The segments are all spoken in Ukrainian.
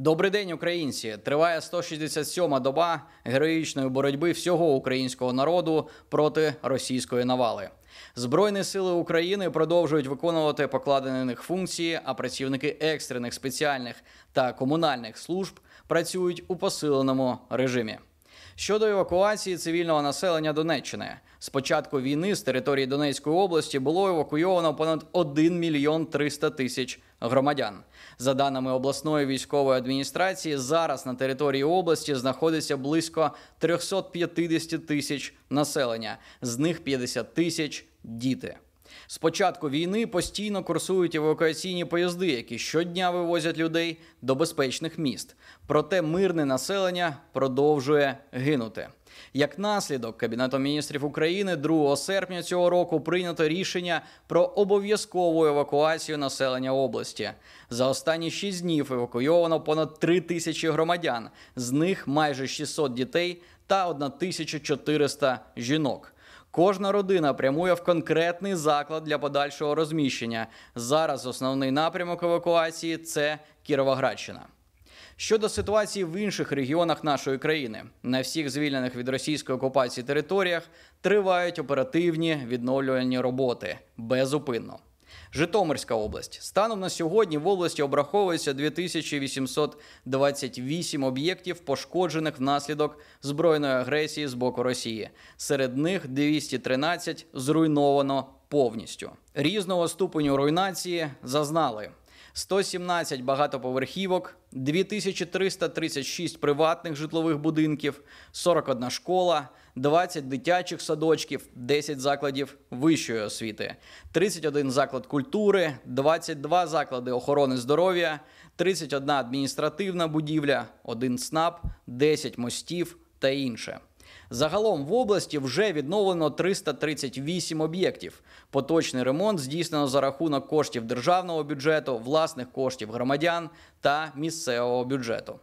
Добрий день, українці! Триває 167-ма доба героїчної боротьби всього українського народу проти російської навали. Збройні сили України продовжують виконувати покладені них функції, а працівники екстрених спеціальних та комунальних служб працюють у посиленому режимі. Щодо евакуації цивільного населення Донеччини, з початку війни з території Донецької області було евакуйовано понад 1 мільйон 300 тисяч громадян. За даними обласної військової адміністрації, зараз на території області знаходиться близько 350 тисяч населення, з них 50 тисяч діти. З початку війни постійно курсують евакуаційні поїзди, які щодня вивозять людей до безпечних міст. Проте мирне населення продовжує гинути. Як наслідок Кабінетом міністрів України 2 серпня цього року прийнято рішення про обов'язкову евакуацію населення області. За останні 6 днів евакуйовано понад 3 тисячі громадян, з них майже 600 дітей та 1400 жінок. Кожна родина прямує в конкретний заклад для подальшого розміщення. Зараз основний напрямок евакуації це Кіровоградщина. Щодо ситуації в інших регіонах нашої країни, на всіх звільнених від російської окупації територіях тривають оперативні відновлювальні роботи безупинно. Житомирська область станом на сьогодні в області обраховується 2828 об'єктів, пошкоджених внаслідок збройної агресії з боку Росії. Серед них 213 зруйновано повністю. Різного ступеню руйнації зазнали. 117 багатоповерхівок, 2336 приватних житлових будинків, 41 школа, 20 дитячих садочків, 10 закладів вищої освіти, 31 заклад культури, 22 заклади охорони здоров'я, 31 адміністративна будівля, 1 СНАП, 10 мостів та інше. Загалом в області вже відновлено 338 об'єктів. Поточний ремонт здійснено за рахунок коштів державного бюджету, власних коштів громадян та місцевого бюджету.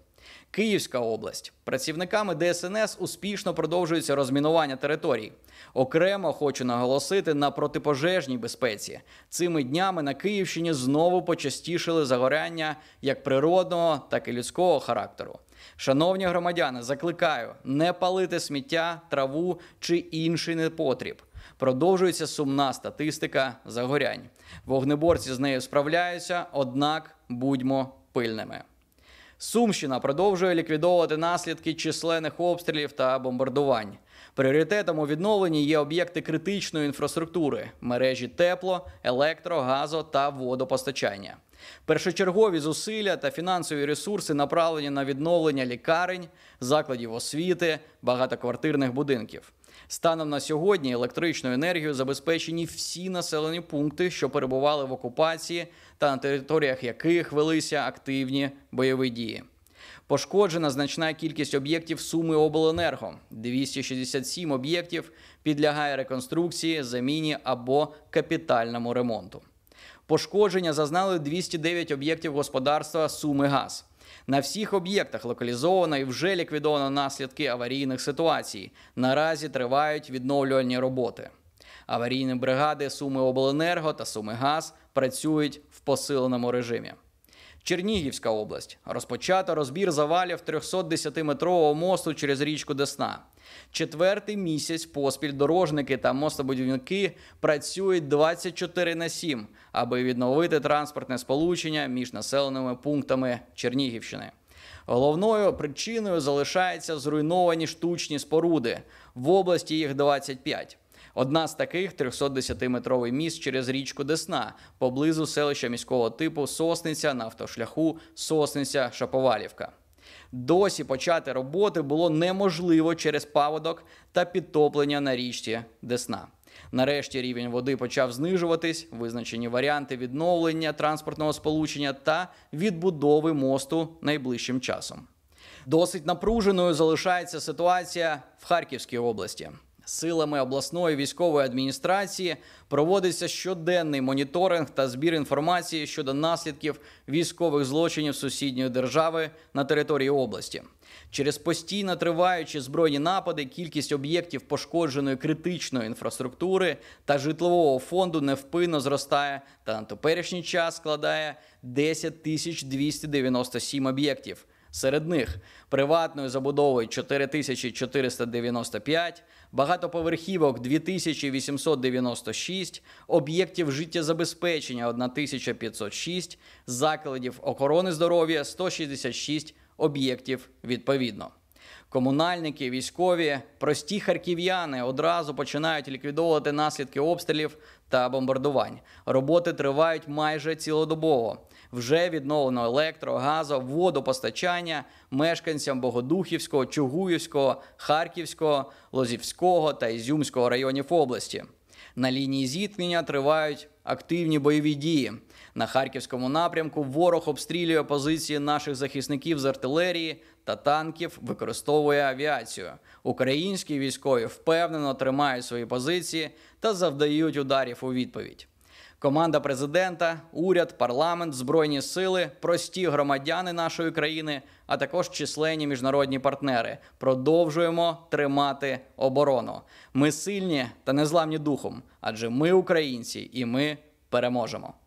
Київська область працівниками ДСНС успішно продовжується розмінування територій. Окремо хочу наголосити на протипожежній безпеці. Цими днями на Київщині знову почастішили загоряння як природного, так і людського характеру. Шановні громадяни, закликаю не палити сміття, траву чи інший непотріб. Продовжується сумна статистика загорянь. Вогнеборці з нею справляються, однак будьмо пильними. Сумщина продовжує ліквідовувати наслідки численних обстрілів та бомбардувань. Пріоритетом у відновленні є об'єкти критичної інфраструктури, мережі тепло, електро, газо та водопостачання. Першочергові зусилля та фінансові ресурси направлені на відновлення лікарень, закладів освіти, багатоквартирних будинків. Станом на сьогодні електричною енергією забезпечені всі населені пункти, що перебували в окупації, та на територіях яких велися активні бойові дії. Пошкоджена значна кількість об'єктів суми обленерго. 267 об'єктів підлягає реконструкції, заміні або капітальному ремонту. Пошкодження зазнали 209 об'єктів господарства Суми ГАЗ. На всіх об'єктах локалізовано і вже ліквідовано наслідки аварійних ситуацій. Наразі тривають відновлювальні роботи. Аварійні бригади Суми Обленерго та Суми Газ працюють в посиленому режимі. Чернігівська область розпочато розбір завалів 310-метрового мосту через річку Десна. Четвертий місяць поспіль дорожники та мостобудівники працюють 24 на 7, аби відновити транспортне сполучення між населеними пунктами Чернігівщини. Головною причиною залишаються зруйновані штучні споруди в області. Їх 25. Одна з таких 310-метровий міст через річку Десна поблизу селища міського типу Сосниця на автошляху Сосниця Шаповалівка. Досі почати роботи було неможливо через паводок та підтоплення на річці Десна. Нарешті рівень води почав знижуватись, визначені варіанти відновлення транспортного сполучення та відбудови мосту найближчим часом. Досить напруженою залишається ситуація в Харківській області. Силами обласної військової адміністрації проводиться щоденний моніторинг та збір інформації щодо наслідків військових злочинів сусідньої держави на території області. Через постійно триваючі збройні напади кількість об'єктів пошкодженої критичної інфраструктури та житлового фонду невпинно зростає та на теперішній час складає 10 297 об'єктів. Серед них приватною забудовою 4495, багатоповерхівок 2896, об'єктів життєзабезпечення 1506, закладів охорони здоров'я 166 об'єктів відповідно. Комунальники, військові, прості харків'яни одразу починають ліквідовувати наслідки обстрілів та бомбардувань. Роботи тривають майже цілодобово. Вже відновлено електро, газо, водопостачання мешканцям Богодухівського, Чугуївського, Харківського, Лозівського та Ізюмського районів області. На лінії зіткнення тривають активні бойові дії. На харківському напрямку ворог обстрілює позиції наших захисників з артилерії та танків використовує авіацію. Українські військові впевнено тримають свої позиції та завдають ударів у відповідь. Команда президента, уряд, парламент, збройні сили, прості громадяни нашої країни, а також численні міжнародні партнери продовжуємо тримати оборону. Ми сильні та незламні духом, адже ми українці і ми переможемо.